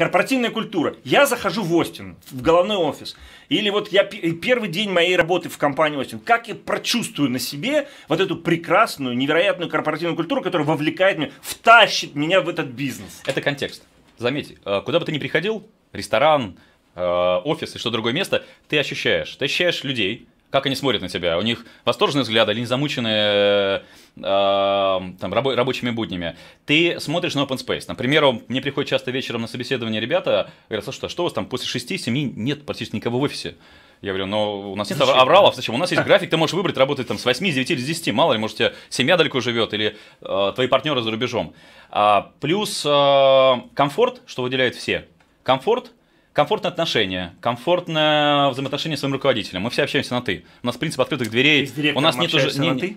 Корпоративная культура. Я захожу в Остин, в головной офис. Или вот я первый день моей работы в компании Остин. Как я прочувствую на себе вот эту прекрасную, невероятную корпоративную культуру, которая вовлекает меня, втащит меня в этот бизнес. Это контекст. Заметь, э, куда бы ты ни приходил, ресторан, э, офис и что другое место, ты ощущаешь. Ты ощущаешь людей, как они смотрят на тебя. У них восторженные взгляды, они замученные э, эм, там, рабо- рабочими буднями. Ты смотришь на open space. Например, мне приходят часто вечером на собеседование ребята, говорят, слушай, а что у вас там после 6-7 нет практически никого в офисе? Я говорю, но «Ну, у нас нет авралов, зачем? У нас есть график, ты можешь выбрать работать там с 8, 9 или с 10, мало ли, может, у тебя семья далеко живет или э, твои партнеры за рубежом. А, плюс э, комфорт, что выделяют все. Комфорт, комфортные отношения, комфортное взаимоотношение с своим руководителем. Мы все общаемся на ты. У нас принцип открытых дверей. У нас нет уже. на ты?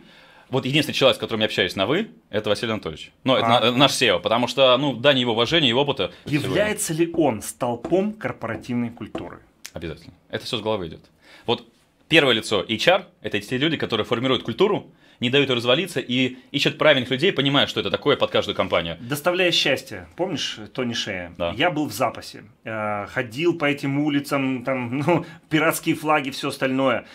Вот единственный человек, с которым я общаюсь на «вы», это Василий Анатольевич. Ну, а, это а, э, наш SEO, потому что, ну, дань его уважения, и опыта. Является сегодня. ли он столпом корпоративной культуры? Обязательно. Это все с головы идет. Вот первое лицо HR – это те люди, которые формируют культуру, не дают развалиться и ищут правильных людей, понимают, что это такое под каждую компанию. Доставляя счастье. Помнишь Тони Шея? Да. Я был в запасе. Э, ходил по этим улицам, там, ну, пиратские флаги, все остальное.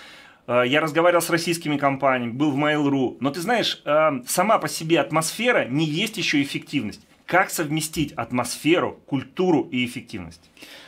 Э, я разговаривал с российскими компаниями, был в Mail.ru. Но ты знаешь, э, сама по себе атмосфера не есть еще эффективность. Как совместить атмосферу, культуру и эффективность?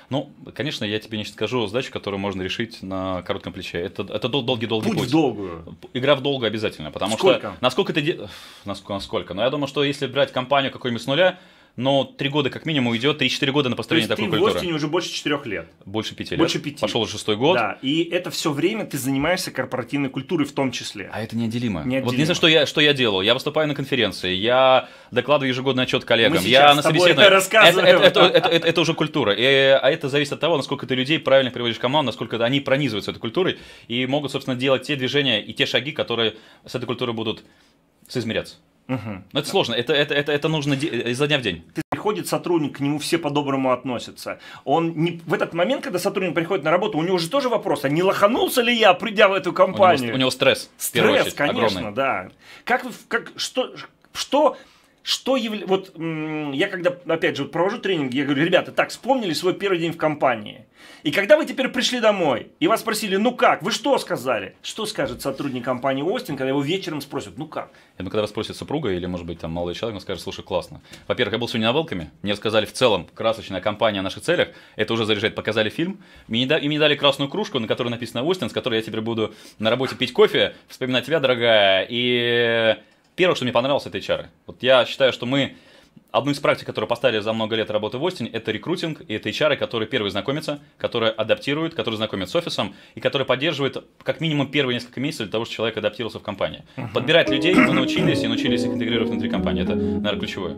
Ну, конечно, я тебе не скажу задачу, которую можно решить на коротком плече. Это, это дол- долгий-долгий путь. Путь в долгую. Игра в долгую обязательно, потому сколько? что... Насколько это Насколько, насколько? Но ну, я думаю, что если брать компанию какой-нибудь с нуля, но три года как минимум уйдет, три-четыре года на построение То есть такой ты культуры. в Остине уже больше четырех лет. Больше пяти лет. Больше пяти Пошел шестой год. Да, и это все время ты занимаешься корпоративной культурой в том числе. А это неотделимо. неотделимо. Вот не знаю, что я, что я делаю. Я выступаю на конференции, я докладываю ежегодный отчет коллегам, я на собеседовании. Это, это, это, это, это уже культура. И, а это зависит от того, насколько ты людей правильно приводишь в команду, насколько они пронизываются этой культурой и могут, собственно, делать те движения и те шаги, которые с этой культурой будут соизмеряться. Угу. Ну, Но это сложно, это, это, это, это нужно изо дня в день. Ты приходит сотрудник, к нему все по-доброму относятся. Он не, в этот момент, когда сотрудник приходит на работу, у него же тоже вопрос, а не лоханулся ли я, придя в эту компанию? У него, у него стресс. Стресс, очередь, конечно, огромный. да. Как, как, что, что что яв... Вот я когда, опять же, провожу тренинг, я говорю, ребята, так, вспомнили свой первый день в компании. И когда вы теперь пришли домой, и вас спросили, ну как, вы что сказали? Что скажет сотрудник компании Остин, когда его вечером спросят, ну как? Я думаю, когда вас спросит супруга или, может быть, там молодой человек, он скажет, слушай, классно. Во-первых, я был сегодня на Велкоме, мне рассказали в целом красочная компания о наших целях, это уже заряжает, показали фильм, мне да... и мне дали красную кружку, на которой написано Остин, с которой я теперь буду на работе пить кофе, вспоминать тебя, дорогая, и Первое, что мне понравилось, это HR. Вот я считаю, что мы одну из практик, которую поставили за много лет работы в Остине, это рекрутинг, и это HR, которые первые знакомятся, которые адаптируют, которые знакомят с офисом, и которые поддерживают как минимум первые несколько месяцев для того, чтобы человек адаптировался в компании. Подбирать людей мы научились, и научились их интегрировать внутри компании. Это, наверное, ключевое.